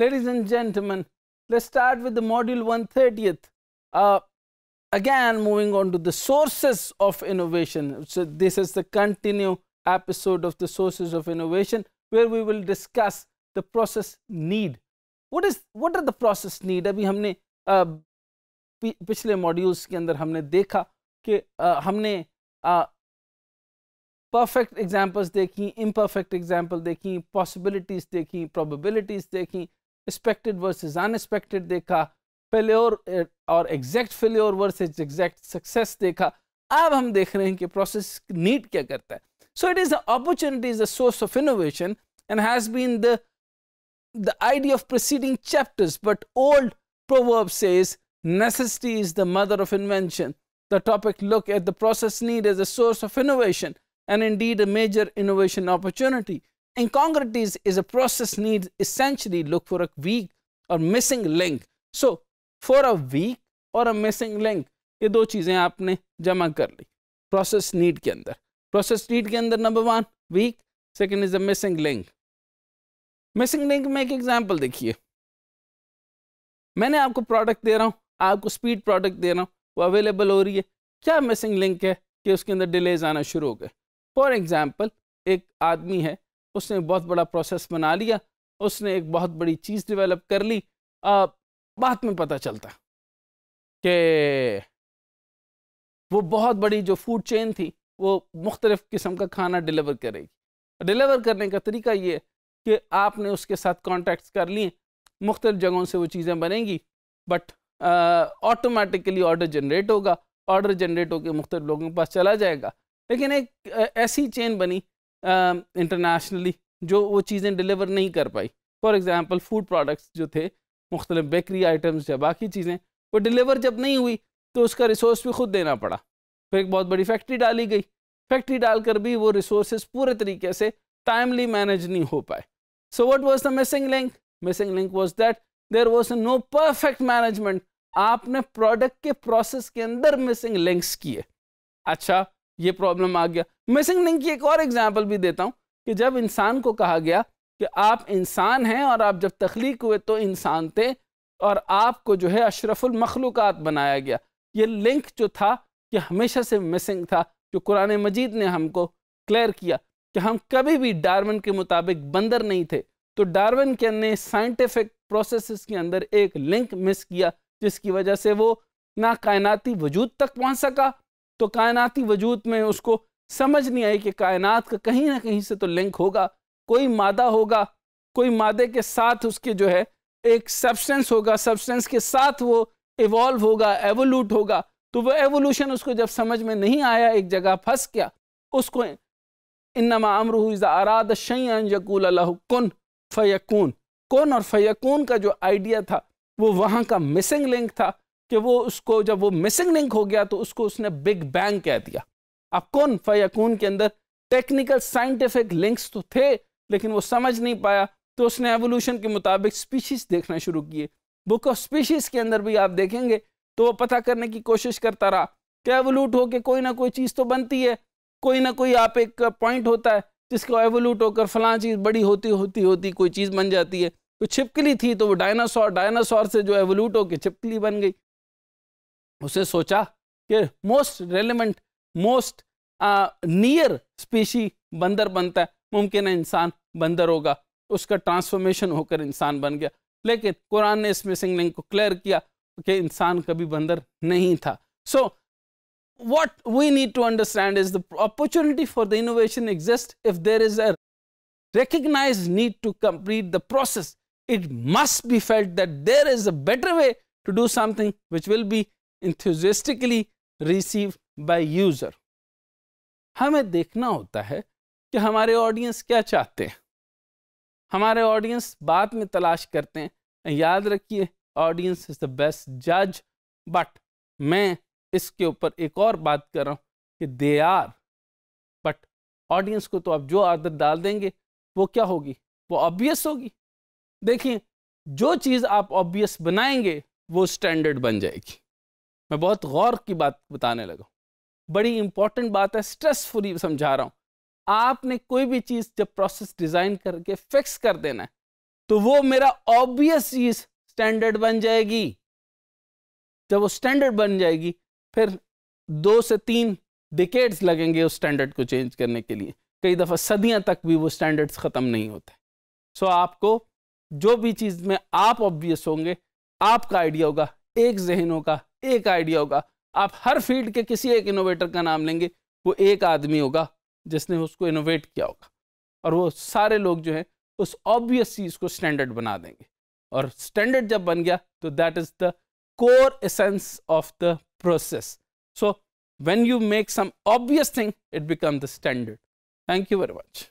Ladies and gentlemen, let's start with the module 130th. Uh, again, moving on to the sources of innovation. So, this is the continue episode of the sources of innovation where we will discuss the process need. What is what are the process need? अभी हमने पिछले modules के अंदर हमने देखा कि हमने perfect examples देखी imperfect example देखी possibilities देखी probabilities देखी expected versus unexpected देखा failure और eh, exact failure versus exact success, देखा अब हम देख रहे हैं कि process need क्या करता है So it is the the opportunity is the source of innovation and has the idea of preceding chapters, but old proverb says necessity is the mother of invention. The topic look at the process need as a source of innovation and indeed a major innovation opportunity. incongruities is a process need essentially look for a weak or missing link so for a weak or a missing link ये दो चीज़ें आपने जमा कर ली process need के अंदर process need के अंदर number one weak second is a missing link missing link में एक एग्जाम्पल देखिए मैंने आपको प्रोडक्ट दे रहा हूँ आपको स्पीड प्रोडक्ट दे रहा हूँ वो अवेलेबल हो रही है क्या मिसिंग लिंक है कि उसके अंदर डिलेज आना शुरू हो गए फॉर एग्जाम्पल एक आदमी है उसने बहुत बड़ा प्रोसेस बना लिया उसने एक बहुत बड़ी चीज़ डेवलप कर ली बाद में पता चलता कि वो बहुत बड़ी जो फूड चेन थी वो मुख्तलिफ़ किस्म का खाना डिलीवर करेगी डिलीवर करने का तरीका ये कि आपने उसके साथ कॉन्टैक्ट्स कर लिए मुख्तलिफ़ जगहों से वो चीज़ें बनेंगी बट ऑटोमेटिकली ऑर्डर जनरेट होगा ऑर्डर जनरेट होकर मुख्तलिफ लोगों के पास चला जाएगा लेकिन एक ऐसी चेन बनी इंटरनेशनली um, जो वो चीज़ें डिलीवर नहीं कर पाई फॉर एग्ज़ाम्पल फूड प्रोडक्ट्स जो थे मुख्तलि बेकरी आइटम्स या बाकी चीज़ें वो डिलीवर जब नहीं हुई तो उसका रिसोर्स भी खुद देना पड़ा फिर एक बहुत बड़ी फैक्ट्री डाली गई फैक्ट्री डालकर भी वो रिसोर्स पूरे तरीके से टाइमली मैनेज नहीं हो पाए so what was the missing link missing link was that there was no perfect management आपने प्रोडक्ट के प्रोसेस के अंदर मिसिंग लिंक्स किए अच्छा ये प्रॉब्लम आ गया मिसिंग लिंक की एक और एग्जाम्पल भी देता हूँ कि जब इंसान को कहा गया कि आप इंसान हैं और आप जब तख्लीक हुए तो इंसान थे और आपको जो है अशरफुल मखलूक़ात बनाया गया ये लिंक जो था ये हमेशा से मिसिंग था जो कुरान मजीद ने हमको क्लियर किया कि हम कभी भी डार्विन के मुताबिक बंदर नहीं थे तो डार्विन के ने साइंटिफिक प्रोसेस के अंदर एक लिंक मिस किया जिसकी वजह से वो ना कायनाती वजूद तक पहुंच सका तो कायनाती वजूद में उसको समझ नहीं आई कि कायनात का कहीं ना कहीं से तो लिंक होगा कोई मादा होगा कोई मादे के साथ उसके जो है एक सब्सटेंस होगा सब्सटेंस के साथ वो इवॉल्व होगा एवोल्यूट होगा तो वो एवोल्यूशन उसको जब समझ में नहीं आया एक जगह फंस गया उसको इन्नमा अमरू अराद शैन यकूल कुन फ़यकून कौन और फ़यकून का जो आइडिया था वो वहाँ का मिसिंग लिंक था कि वो उसको जब वो मिसिंग लिंक हो गया तो उसको उसने बिग बैंग कह दिया अब कौन फयाकून के अंदर टेक्निकल साइंटिफिक लिंक्स तो थे लेकिन वो समझ नहीं पाया तो उसने एवोल्यूशन के मुताबिक स्पीशीज देखना शुरू किए बुक ऑफ स्पीशीज के अंदर भी आप देखेंगे तो वो पता करने की कोशिश करता रहा कि एवोल्यूट होकर कोई ना कोई चीज़ तो बनती है कोई ना कोई आप एक पॉइंट होता है जिसको एवोल्यूट होकर फलां चीज़ बड़ी होती होती होती कोई चीज़ बन जाती है तो छिपकली थी तो वो डायनासोर डायनासोर से जो एवोल्यूट होकर छिपकली बन गई उसने सोचा कि most relevant most near species बंदर बनता है मुमकिन है इंसान बंदर होगा उसका ट्रांसफॉर्मेशन होकर इंसान बन गया लेकिन कुरान ने इस मिसिंग लिंक को क्लियर किया कि इंसान कभी बंदर नहीं था so what we need to understand is the opportunity for the innovation exist if there is a recognize need to complete the process it must be felt that there is a better way to do something which will be enthusiastically receive by user हमें देखना होता है कि हमारे audience क्या चाहते हैं हमारे ऑडियंस बाद में तलाश करते हैं याद रखिए ऑडियंस इज़ द बेस्ट जज बट मैं इसके ऊपर एक और बात कर रहा हूँ कि दे आर बट ऑडियंस को तो आप जो आदत डाल देंगे वो क्या होगी वो ऑब्वियस होगी देखिए जो चीज़ आप ऑब्वियस बनाएंगे वो स्टैंडर्ड बन जाएगी मैं बहुत गौर की बात बताने लगा बड़ी इंपॉर्टेंट बात है स्ट्रेस फ्री समझा रहा हूँ आपने कोई भी चीज़ जब प्रोसेस डिज़ाइन करके फिक्स कर देना है तो वो मेरा ऑब्वियस चीज़ स्टैंडर्ड बन जाएगी जब वो स्टैंडर्ड बन जाएगी फिर दो से तीन डिकेट्स लगेंगे उस स्टैंडर्ड को चेंज करने के लिए कई दफ़ा सदियां तक भी वो स्टैंडर्ड्स ख़त्म नहीं होते सो आपको जो भी चीज़ में आप ऑब्वियस होंगे आपका आइडिया होगा एक जहनों का एक आइडिया होगा आप हर फील्ड के किसी एक इनोवेटर का नाम लेंगे वो एक आदमी होगा जिसने उसको इनोवेट किया होगा और वो सारे लोग जो हैं उस ऑब्वियस चीज़ को स्टैंडर्ड बना देंगे और स्टैंडर्ड जब बन गया तो that is the core essence of the process so when you make some obvious thing it become the standard thank you very much